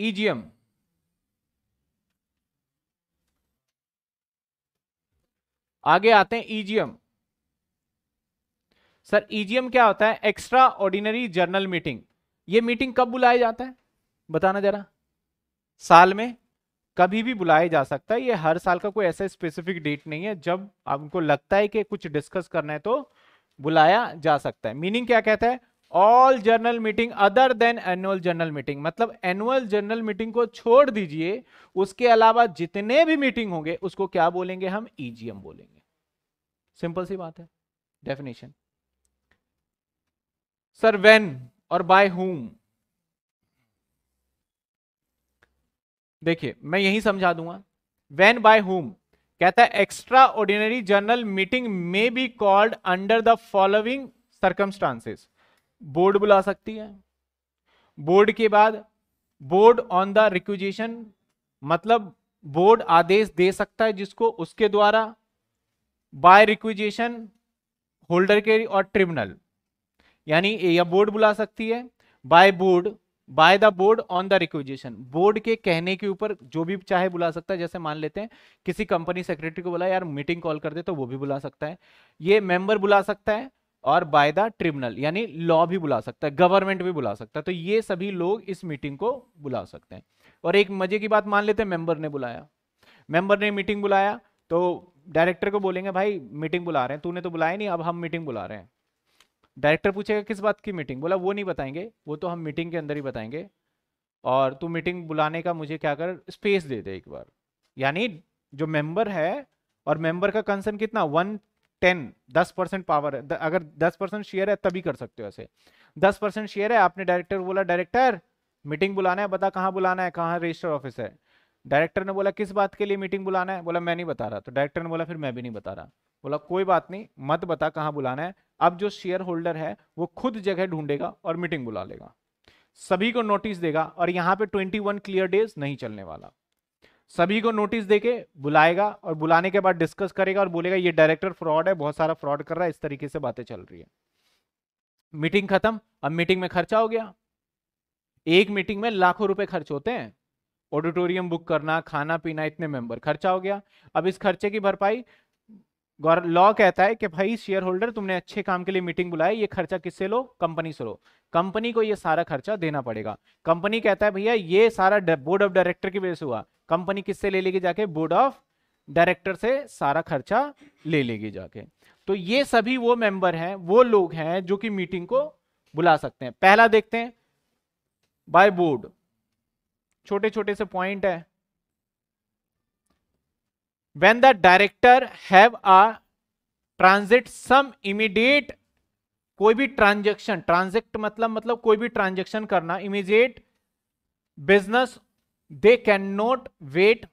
EGM e आगे आते हैं EGM e sir EGM e क्या होता है एक्स्ट्रा ऑर्डिनरी जर्नल मीटिंग ये मीटिंग कब बुलाया जाता है बताना जरा साल में कभी भी बुलाया जा सकता है ये हर साल का कोई ऐसा स्पेसिफिक डेट नहीं है जब आपको लगता है कि कुछ डिस्कस करना है तो बुलाया जा सकता है मीनिंग क्या कहता है all general meeting other than annual general meeting मतलब एनुअल जनरल मीटिंग को छोड़ दीजिए उसके अलावा जितने भी मीटिंग होंगे उसको क्या बोलेंगे हम ईजीएम e बोलेंगे सिंपल सी बात है डेफिनेशन सर वेन और बाय हुम देखिए मैं यही समझा दूंगा वेन बाय हुम कहता है extra ordinary general meeting may be called under the following circumstances board बुला सकती है बोर्ड के बाद बोर्ड ऑन द रिक्विजिशन मतलब बोर्ड आदेश दे सकता है जिसको उसके द्वारा बाय रिक्विजिशन होल्डर के और ट्रिब्यूनल यानी या बोर्ड बुला सकती है by board by the board on the requisition board के कहने के ऊपर जो भी चाहे बुला सकता है जैसे मान लेते हैं किसी कंपनी सेक्रेटरी को बोला यार मीटिंग कॉल कर दे तो वो भी बुला सकता है ये मेंबर बुला सकता है और बाय द ट्रिब्यूनल यानी लॉ भी बुला सकता है गवर्नमेंट भी बुला सकता है तो ये सभी लोग इस मीटिंग को बुला सकते हैं और एक मजे की बात मान लेते हैं मेंबर ने बुलाया मेंबर ने मीटिंग बुलाया तो डायरेक्टर को बोलेंगे भाई मीटिंग बुला रहे हैं तूने तो बुलाया नहीं अब हम मीटिंग बुला रहे हैं डायरेक्टर पूछेगा किस बात की मीटिंग बोला वो नहीं बताएंगे वो तो हम मीटिंग के अंदर ही बताएंगे और तू मीटिंग बुलाने का मुझे क्या कर स्पेस दे दे एक बार यानी जो मेंबर है और मेंबर का कंसर्न कितना वन टेन दस परसेंट पावर है द, अगर दस परसेंट शेयर है तभी कर सकते हो ऐसे दस परसेंट शेयर है आपने डायरेक्टर बोला डायरेक्टर मीटिंग बुलाना है बता कहाँ बुलाना है कहाँ रजिस्टर ऑफिस है डायरेक्टर ने बोला किस बात के लिए मीटिंग बुलाना है बोला मैं नहीं बता रहा तो डायरेक्टर ने बोला फिर मैं भी नहीं बता रहा बोला कोई बात नहीं मत बता कहाँ बुलाना है अब जो शेयर होल्डर है वो खुद जगह ढूंढेगा और मीटिंग बुला लेगा सभी को नोटिस देगा और यहाँ पे 21 क्लियर डेज नहीं चलने वाला सभी को नोटिस देके बुलाएगा और बुलाने के बाद डिस्कस करेगा और बोलेगा ये डायरेक्टर फ्रॉड है बहुत सारा फ्रॉड कर रहा है इस तरीके से बातें चल रही है मीटिंग खत्म अब मीटिंग में खर्चा हो गया एक मीटिंग में लाखों रुपए खर्च होते हैं ऑडिटोरियम बुक करना खाना पीना इतने मेंबर खर्चा हो गया अब इस खर्चे की भरपाई गौर लॉ कहता है कि भाई शेयर होल्डर तुमने अच्छे काम के लिए मीटिंग बुलाई ये खर्चा किससे लो कंपनी से लो कंपनी को ये सारा खर्चा देना पड़ेगा कंपनी कहता है भैया ये सारा बोर्ड ऑफ डायरेक्टर की वजह से हुआ कंपनी किससे ले लेगी जाके बोर्ड ऑफ डायरेक्टर से सारा खर्चा ले लेगी जाके तो ये सभी वो मेंबर हैं वो लोग हैं जो कि मीटिंग को बुला सकते हैं पहला देखते हैं बाय बोर्ड छोटे छोटे से पॉइंट है when the director have a transit some immediate कोई भी ट्रांजेक्शन ट्रांजेक्ट मतलब मतलब कोई भी ट्रांजेक्शन करना immediate business they can not wait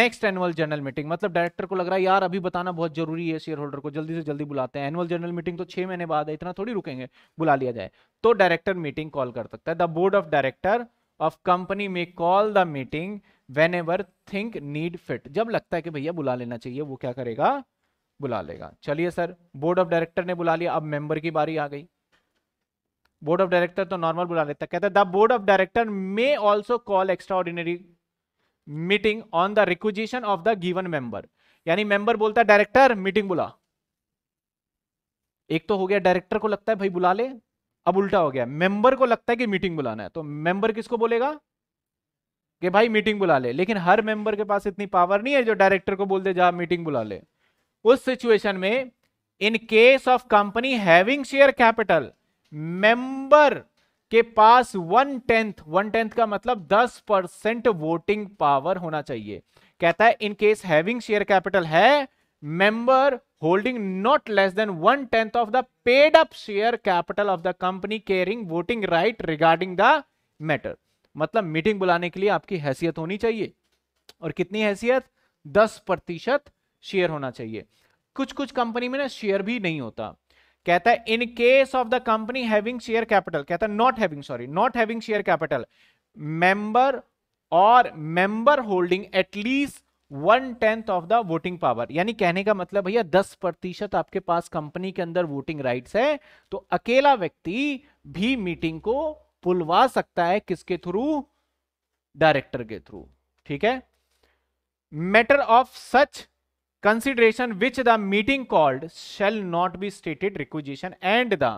next annual general meeting मतलब डायरेक्टर को लग रहा है यार अभी बताना बहुत जरूरी है शेयर होल्डर को जल्दी से जल्दी बुलाते हैं एनुअल जनरल मीटिंग तो छह महीने बाद है इतना थोड़ी रुकेंगे बुला लिया जाए तो डायरेक्टर मीटिंग कॉल कर सकता है the board of director of company may call the meeting whenever think need fit जब लगता है कि भैया बुला लेना चाहिए वो क्या करेगा बुला लेगा चलिए सर बोर्ड ऑफ डायरेक्टर ने बुला लिया अब मेंबर की बारी आ गई बोर्ड ऑफ डायरेक्टर तो नॉर्मल बुला लेता कहता है the board of director may also call extra ordinary meeting on the requisition of the given member यानी मेंबर बोलता है डायरेक्टर मीटिंग बुला एक तो हो गया डायरेक्टर को लगता है भाई बुला ले अब उल्टा हो गया मेंबर को लगता है कि मीटिंग बुलाना है तो मेंबर किसको बोलेगा कि भाई मीटिंग बुला ले लेकिन हर मेंबर के पास इतनी पावर नहीं है जो डायरेक्टर को बोल दे जा मीटिंग बुला ले उस सिचुएशन में in case of company having share capital member के पास वन टेंथ वन टेंथ का मतलब दस परसेंट वोटिंग पावर होना चाहिए कहता है in case having share capital है member holding not less than one tenth of the paid up share capital of the company carrying voting right regarding the matter मतलब meeting बुलाने के लिए आपकी हैसियत होनी चाहिए और कितनी हैसियत दस प्रतिशत शेयर होना चाहिए कुछ कुछ कंपनी में ना शेयर भी नहीं होता कहता है in case of the company having share capital कहता है not having sorry not having share capital member और member holding at least one tenth of the voting power यानी कहने का मतलब भैया दस प्रतिशत आपके पास कंपनी के अंदर वोटिंग राइट्स है तो अकेला व्यक्ति भी मीटिंग को बुलवा सकता है किसके थ्रू डायरेक्टर के थ्रू ठीक है matter of such consideration which the meeting called shall not be stated requisition and the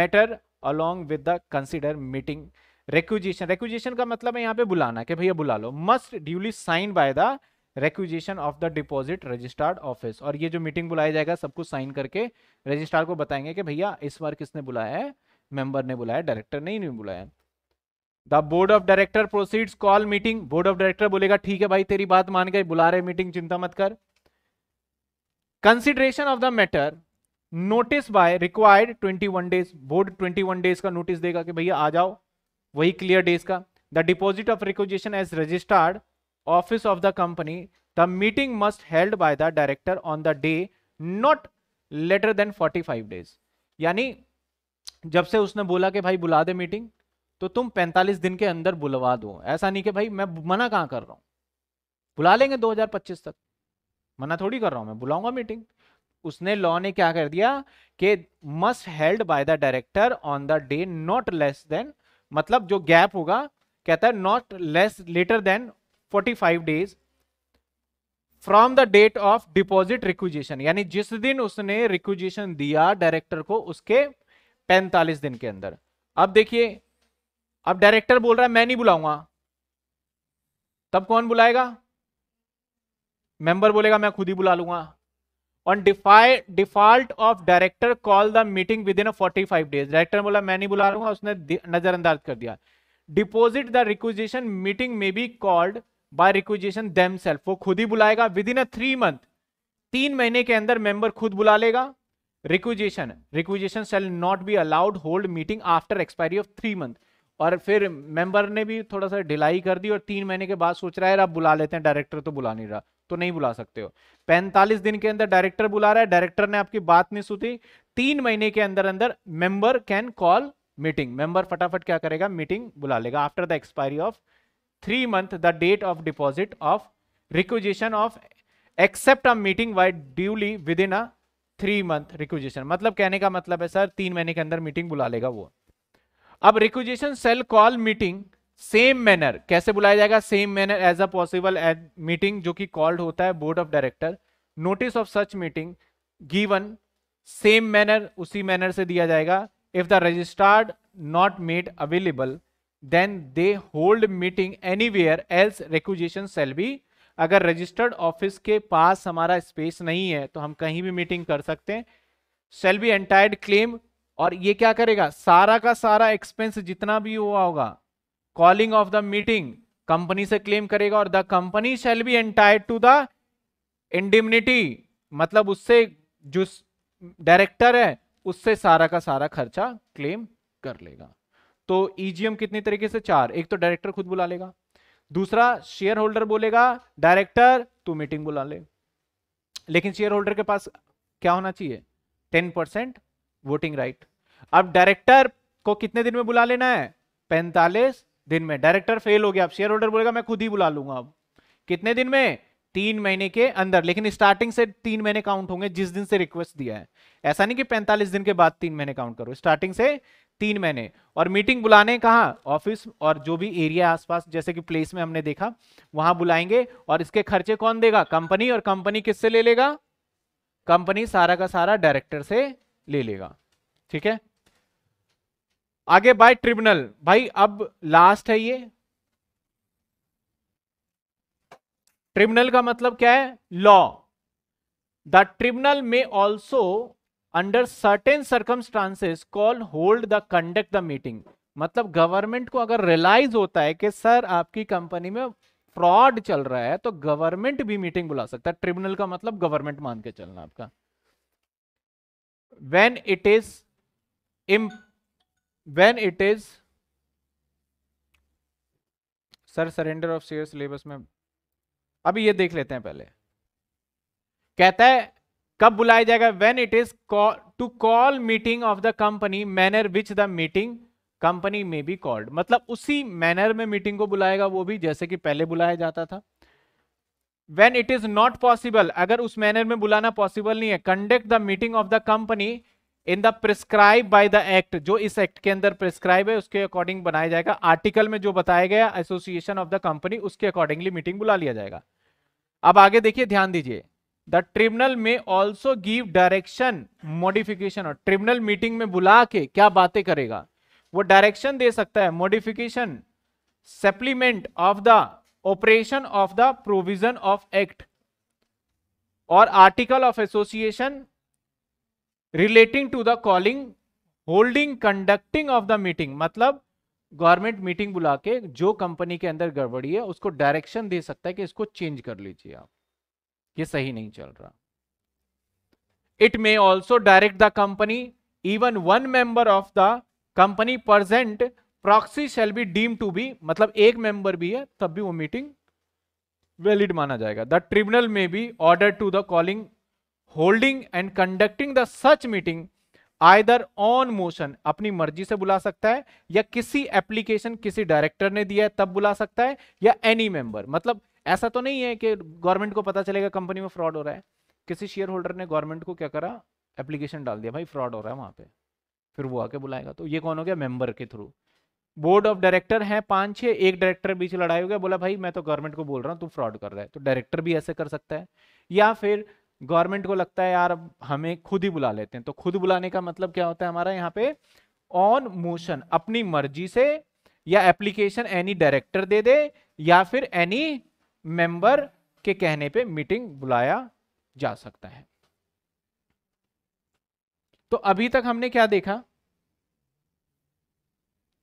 matter along with the consider meeting requisition requisition का मतलब है यहां पे बुलाना कि भैया बुला लो must duly sign by the requisition of the deposit registered office और ये जो मीटिंग बुलाया जाएगा सबको साइन करके रजिस्ट्रार को बताएंगे कि भैया इस बार किसने बुलाया है मेंबर ने बुलाया डायरेक्टर ने ही नहीं बुलाया the board of director proceeds call meeting board of director बोलेगा ठीक है भाई तेरी बात मान गए बुला रहे मीटिंग चिंता मत कर consideration of the matter notice by required 21 days board 21 days का नोटिस देगा कि भैया आ जाओ वही क्लियर डेज का the deposit of requisition as registered office of the company the meeting must held by the director on the day not later then 45 days यानी जब से उसने बोला कि भाई बुला दे मीटिंग तो तुम 45 दिन के अंदर बुलवा दो ऐसा नहीं कि भाई मैं मना कहाँ कर रहा हूँ बुला लेंगे 2025 तक मना थोड़ी कर रहा हूँ मैं बुलाऊंगा मीटिंग उसने लॉ ने क्या कर दिया कि must held by the director on the day not less than मतलब जो गैप होगा कहता है not less later then 45 days from the date of deposit requisition यानी जिस दिन उसने रिक्विजेशन दिया डायरेक्टर को उसके पैंतालीस दिन के अंदर अब देखिए अब डायरेक्टर बोल रहा है मैं नहीं बुलाऊंगा तब कौन बुलाएगा मेंबर बोलेगा मैं खुद ही बुला लूंगा on defy default of director call the meeting within forty five days director बोला मैं नहीं बुला लूंगा उसने नजरअंदाज कर दिया deposit the requisition meeting may be called by requisition them वो खुद ही बुलाएगा within a three month तीन महीने के अंदर मेंबर खुद बुला लेगा requisition requisition shall not be allowed hold meeting after expiry of three month और फिर मेंबर ने भी थोड़ा सा ढिलाई कर दी और तीन महीने के बाद सोच रहा है आप बुला लेते हैं डायरेक्टर तो बुला नहीं रहा तो नहीं बुला सकते हो पैंतालीस दिन के अंदर डायरेक्टर बुला रहा है डायरेक्टर ने आपकी बात नहीं सुनी तीन महीने के अंदर अंदर member can call meeting member फटाफट क्या करेगा मीटिंग बुला लेगा after the expiry of three month the date of deposit of requisition of except a meeting why duly within a three month requisition मतलब कहने का मतलब है सर तीन महीने के अंदर मीटिंग बुला लेगा वो अब requisition shall call meeting same manner कैसे बुलाया जाएगा same manner as a possible meeting जो कि कॉल्ड होता है board of director notice of such meeting given same manner उसी मैनर से दिया जाएगा if the registered not made available then they hold meeting anywhere else requisition shall be अगर registered office के पास हमारा स्पेस नहीं है तो हम कहीं भी मीटिंग कर सकते हैं शेल बी एंटायर्ड क्लेम और ये क्या करेगा सारा का सारा एक्सपेंस जितना भी हुआ होगा calling of the meeting company से क्लेम करेगा और the company shall be entitled to the indemnity मतलब उससे जो डायरेक्टर है उससे सारा का सारा खर्चा क्लेम कर लेगा तो ईजीएम e कितनी तरीके से चार एक तो डायरेक्टर खुद बुला लेगा दूसरा शेयर होल्डर बोलेगा डायरेक्टर तू मीटिंग बुला ले लेकिन शेयर होल्डर के पास क्या होना चाहिए टेन परसेंट वोटिंग राइट अब डायरेक्टर को कितने दिन में बुला लेना है पैंतालीस दिन में डायरेक्टर फेल हो गया अब शेयर होल्डर बोलेगा मैं खुद ही बुला लूंगा अब कितने दिन में तीन महीने के अंदर लेकिन स्टार्टिंग से तीन महीने काउंट होंगे जिस दिन से रिक्वेस्ट दिया है ऐसा नहीं कि पैंतालीस दिन के बाद तीन महीने काउंट करो स्टार्टिंग से तीन महीने और मीटिंग बुलाने कहा ऑफिस और जो भी एरिया आसपास जैसे कि प्लेस में हमने देखा वहां बुलाएंगे और इसके खर्चे कौन देगा कंपनी और कंपनी किससे ले लेगा कंपनी सारा का सारा डायरेक्टर से ले लेगा ठीक है आगे बाय ट्रिब्यूनल भाई अब लास्ट है ये ट्रिब्यूनल का मतलब क्या है law the tribunal may also under certain circumstances call hold the conduct the meeting मतलब गवर्नमेंट को अगर रियलाइज होता है कि सर आपकी कंपनी में फ्रॉड चल रहा है तो गवर्नमेंट भी मीटिंग बुला सकता है ट्रिब्यूनल का मतलब गवर्नमेंट मान के चलना आपका when it is um when it is sir surrender of share syllabus में अभी ये देख लेते हैं पहले कहता है कब बुलाया जाएगा when it is to call meeting of the company manner which the meeting company may be called मतलब उसी मैनर में मीटिंग को बुलाएगा वो भी जैसे कि पहले बुलाया जाता था when it is not possible अगर उस मैनर में बुलाना पॉसिबल नहीं है conduct the meeting of the company in the prescribe by the act जो इस एक्ट के अंदर प्रिस्क्राइब है उसके अकॉर्डिंग बनाया जाएगा आर्टिकल में जो बताया गया एसोसिएशन ऑफ द कंपनी उसके अकॉर्डिंगली मीटिंग बुला लिया जाएगा अब आगे देखिए ध्यान दीजिए the tribunal may also give direction modification और ट्रिब्यूनल मीटिंग में बुला के क्या बातें करेगा वो डायरेक्शन दे सकता है modification supplement of the operation of the provision of act और article of association relating to the calling holding conducting of the meeting मतलब गवर्नमेंट मीटिंग बुला के जो कंपनी के अंदर गड़बड़ी है उसको डायरेक्शन दे सकता है कि इसको चेंज कर लीजिए आप ये सही नहीं चल रहा it may also direct the company even one member of the company present proxy shall be deem to be मतलब एक मेंबर भी है तब भी वो मीटिंग वैलिड माना जाएगा the tribunal may be order to the calling holding and conducting the such meeting either on motion अपनी मर्जी से बुला सकता है या किसी एप्लीकेशन किसी डायरेक्टर ने दिया है तब बुला सकता है या एनी मेंबर मतलब ऐसा तो नहीं है कि गवर्नमेंट को पता चलेगा कंपनी में फ्रॉड हो रहा है किसी शेयर होल्डर ने गवर्नमेंट को क्या करा एप्लीकेशन डाल दिया भाई फ्रॉड हो रहा है वहाँ पे फिर वो आके बुलाएगा तो ये कौन हो गया मेंबर के थ्रू बोर्ड ऑफ डायरेक्टर हैं पांच छः एक डायरेक्टर बीच लड़ाई हो गया बोला भाई मैं तो गवर्नमेंट को बोल रहा हूँ तू फ्रॉड कर रहा है तो डायरेक्टर भी ऐसे कर सकता है या फिर गवर्नमेंट को लगता है यार हमें खुद ही बुला लेते हैं तो खुद बुलाने का मतलब क्या होता है हमारा यहाँ पे ऑन मोशन अपनी मर्जी से या एप्लीकेशन एनी डायरेक्टर दे दे या फिर एनी मेंबर के कहने पे मीटिंग बुलाया जा सकता है तो अभी तक हमने क्या देखा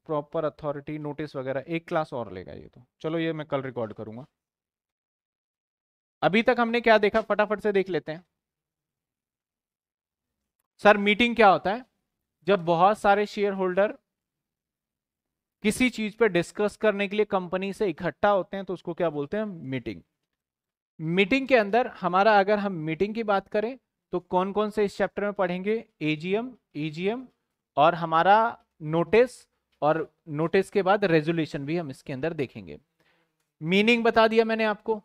प्रॉपर अथॉरिटी नोटिस वगैरह एक क्लास और लेगा ये तो चलो ये मैं कल रिकॉर्ड करूंगा अभी तक हमने क्या देखा फटाफट से देख लेते हैं सर मीटिंग क्या होता है जब बहुत सारे शेयर होल्डर किसी चीज पे डिस्कस करने के लिए कंपनी से इकट्ठा होते हैं तो उसको क्या बोलते हैं मीटिंग मीटिंग के अंदर हमारा अगर हम मीटिंग की बात करें तो कौन कौन से इस चैप्टर में पढ़ेंगे एजीएम ईजीएम e और हमारा नोटिस और नोटिस के बाद रेजोल्यूशन भी हम इसके अंदर देखेंगे मीनिंग बता दिया मैंने आपको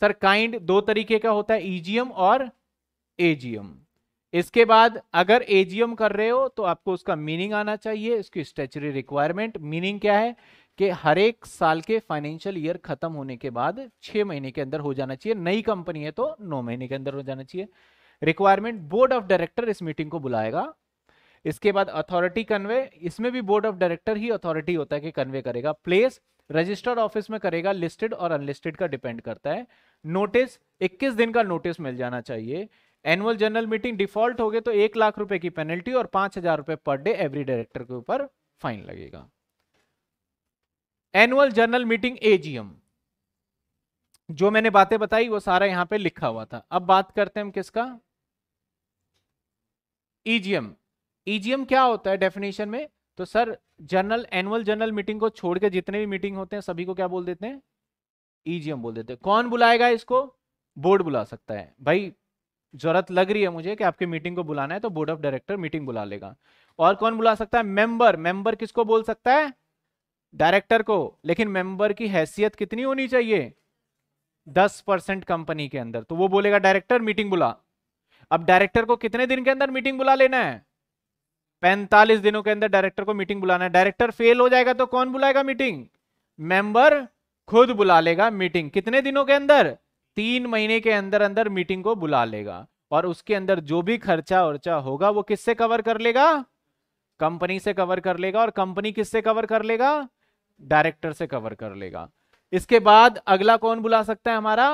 सर काइंड दो तरीके का होता है ईजीएम e और एजीएम इसके बाद अगर एजीएम कर रहे हो तो आपको उसका मीनिंग आना चाहिए इसकी स्टेचुरी रिक्वायरमेंट मीनिंग क्या है कि हर एक साल के फाइनेंशियल ईयर खत्म होने के बाद छह महीने के अंदर हो जाना चाहिए नई कंपनी है तो नौ महीने के अंदर हो जाना चाहिए रिक्वायरमेंट बोर्ड ऑफ डायरेक्टर इस मीटिंग को बुलाएगा इसके बाद अथॉरिटी कन्वे इसमें भी बोर्ड ऑफ डायरेक्टर ही अथॉरिटी होता है कि कन्वे करेगा प्लेस रजिस्टर्ड ऑफिस में करेगा लिस्टेड और अनलिस्टेड का डिपेंड करता है नोटिस 21 दिन का नोटिस मिल जाना चाहिए एनुअल जनरल मीटिंग डिफॉल्ट हो गए तो एक लाख रुपए की पेनल्टी और पांच हजार रुपए पर डे एवरी डायरेक्टर के ऊपर फाइन लगेगा एनुअल जनरल मीटिंग एजीएम जो मैंने बातें बताई वो सारा यहां पे लिखा हुआ था अब बात करते हैं हम किसका ईजीएम e ईजीएम e क्या होता है डेफिनेशन में तो sir general annual general meeting को छोड़ के जितने भी मीटिंग होते हैं सभी को क्या बोल देते हैं ईजीएम e बोल देते हैं कौन बुलाएगा इसको बोर्ड बुला सकता है भाई जरूरत लग रही है मुझे कि आपके मीटिंग को बुलाना है तो बोर्ड ऑफ डायरेक्टर मीटिंग बुला लेगा और कौन बुला सकता है मेंबर मेंबर किसको बोल सकता है डायरेक्टर को लेकिन मेंबर की हैसियत कितनी होनी चाहिए दस परसेंट कंपनी के अंदर तो वो बोलेगा डायरेक्टर मीटिंग बुला अब डायरेक्टर को कितने दिन के अंदर मीटिंग बुला लेना है पैंतालीस दिनों के अंदर डायरेक्टर को मीटिंग बुलाना है डायरेक्टर फेल हो जाएगा तो कौन बुलाएगा मीटिंग मेंबर खुद बुला लेगा मीटिंग कितने दिनों के अंदर तीन महीने के अंदर अंदर मीटिंग को बुला लेगा और उसके अंदर जो भी खर्चा वर्चा होगा वो किससे कवर कर लेगा कंपनी से कवर कर लेगा और कंपनी किससे कवर कर लेगा डायरेक्टर से कवर कर लेगा इसके बाद अगला कौन बुला सकता है हमारा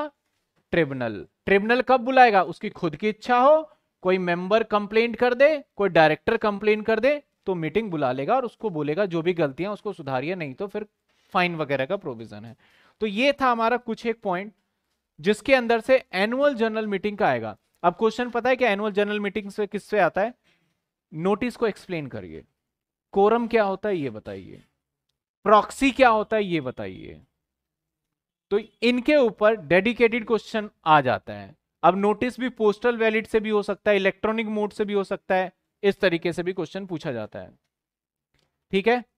ट्रिब्यूनल ट्रिब्यूनल कब बुलाएगा उसकी खुद की इच्छा हो कोई मेंबर कंप्लेंट कर दे कोई डायरेक्टर कंप्लेंट कर दे तो मीटिंग बुला लेगा और उसको बोलेगा जो भी गलतियां उसको सुधारिए नहीं तो फिर फाइन वगैरह का प्रोविजन है तो ये था हमारा कुछ एक पॉइंट जिसके अंदर से एनुअल जनरल मीटिंग का आएगा अब क्वेश्चन पता है कि एनुअल जनरल मीटिंग से किससे आता है नोटिस को एक्सप्लेन करिए कोरम क्या होता है ये बताइए प्रॉक्सी क्या होता है ये बताइए तो इनके ऊपर डेडिकेटेड क्वेश्चन आ जाता है अब नोटिस भी पोस्टल वैलिड से भी हो सकता है इलेक्ट्रॉनिक मोड से भी हो सकता है इस तरीके से भी क्वेश्चन पूछा जाता है ठीक है